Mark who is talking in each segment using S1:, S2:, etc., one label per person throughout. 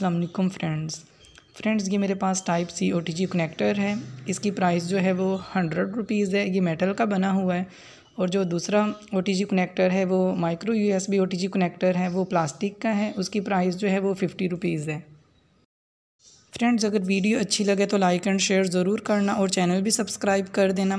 S1: अस्सलाम वालेकुम friends friends ये मेरे पास टाइप सी ओ कनेक्टर है इसकी प्राइस जो है वो हंड्रेड रुपीज़ है ये मेटल का बना हुआ है और जो दूसरा ओ कनेक्टर है वो micro U S B connector है वो प्लास्टिक का है उसकी प्राइस जो है वो फिफ्टी रुपीज़ है फ्रेंड्स अगर वीडियो अच्छी लगे तो लाइक एंड शेयर ज़रूर करना और चैनल भी सब्सक्राइब कर देना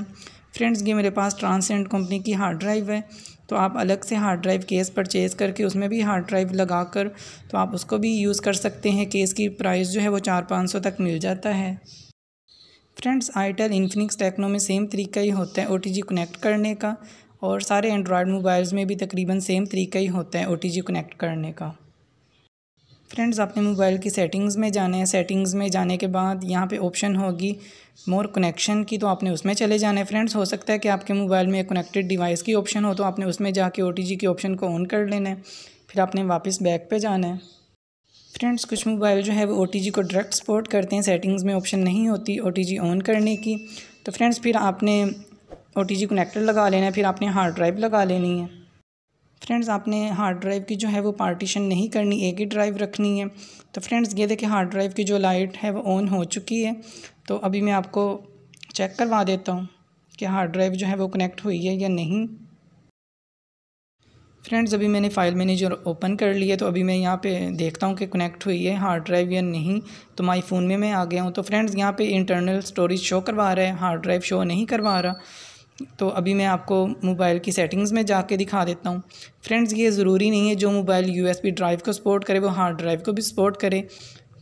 S1: फ्रेंड्स ये मेरे पास ट्रांसेंट कंपनी की हार्ड ड्राइव है तो आप अलग से हार्ड ड्राइव केस परचेज़ करके उसमें भी हार्ड ड्राइव लगा कर तो आप उसको भी यूज़ कर सकते हैं केस की प्राइस जो है वो चार पाँच सौ तक मिल जाता है फ्रेंड्स आईटेल इन्फिनिक्स टेक्नो में सेम तरीका ही होता है ओ कनेक्ट करने का और सारे एंड्रॉयड मोबाइल्स में भी तकरीबन सेम तरीका ही होता है ओ कनेक्ट करने का फ्रेंड्स आपने मोबाइल की सेटिंग्स में जाना है सेटिंग्स में जाने के बाद यहाँ पे ऑप्शन होगी मोर कनेक्शन की तो आपने उसमें चले जाना है फ्रेंड्स हो सकता है कि आपके मोबाइल में कनेक्टेड डिवाइस की ऑप्शन हो तो आपने उसमें जाके ओ के ऑप्शन को ऑन कर लेना है फिर आपने वापस बैक पे जाना है फ्रेंड्स कुछ मोबाइल जो है वो ओ को डायरेक्ट सपोर्ट करते हैं सेटिंग्स में ऑप्शन नहीं होती ओ ऑन करने की तो फ्रेंड्स फिर आपने ओ टी कनेक्टर लगा लेना है फिर आपने हार्ड ड्राइव लगा लेनी है फ्रेंड्स आपने हार्ड ड्राइव की जो है वो पार्टीशन नहीं करनी एक ही ड्राइव रखनी है तो फ्रेंड्स ये देखें हार्ड ड्राइव की जो लाइट है वो ऑन हो चुकी है तो अभी मैं आपको चेक करवा देता हूँ कि हार्ड ड्राइव जो है वो कनेक्ट हुई है या नहीं फ्रेंड्स अभी मैंने फ़ाइल मैनेजर ओपन कर लिया तो अभी मैं यहाँ पे देखता हूँ कि कनेक्ट हुई है हार्ड ड्राइव या नहीं तो माई फ़ोन में मैं आ गया हूँ तो फ्रेंड्स यहाँ पे इंटरनल स्टोरेज शो करवा रहा है हार्ड ड्राइव शो नहीं करवा रहा तो अभी मैं आपको मोबाइल की सेटिंग्स में जाके दिखा देता हूँ फ्रेंड्स ये ज़रूरी नहीं है जो मोबाइल यूएसबी ड्राइव को सपोर्ट करे वो हार्ड ड्राइव को भी सपोर्ट करे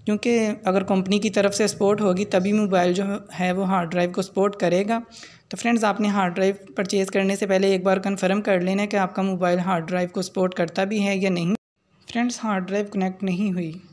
S1: क्योंकि अगर कंपनी की तरफ से सपोर्ट होगी तभी मोबाइल जो है वो हार्ड ड्राइव को सपोर्ट करेगा तो फ्रेंड्स आपने हार्ड ड्राइव परचेज़ करने से पहले एक बार कन्फर्म कर लेना कि आपका मोबाइल हार्ड ड्राइव को सपोर्ट करता भी है या नहीं फ्रेंड्स हार्ड ड्राइव कनेक्ट नहीं हुई